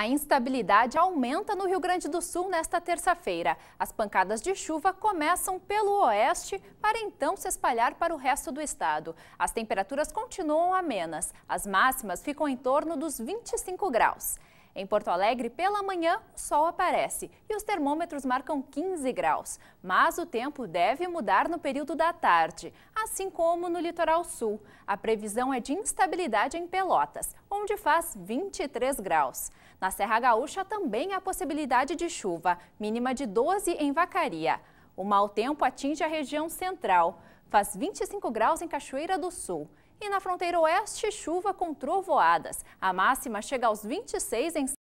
A instabilidade aumenta no Rio Grande do Sul nesta terça-feira. As pancadas de chuva começam pelo oeste para então se espalhar para o resto do estado. As temperaturas continuam amenas. As máximas ficam em torno dos 25 graus. Em Porto Alegre, pela manhã, o sol aparece e os termômetros marcam 15 graus. Mas o tempo deve mudar no período da tarde, assim como no litoral sul. A previsão é de instabilidade em Pelotas, onde faz 23 graus. Na Serra Gaúcha também há possibilidade de chuva, mínima de 12 em Vacaria. O mau tempo atinge a região central, faz 25 graus em Cachoeira do Sul. E na fronteira oeste, chuva com trovoadas. A máxima chega aos 26 em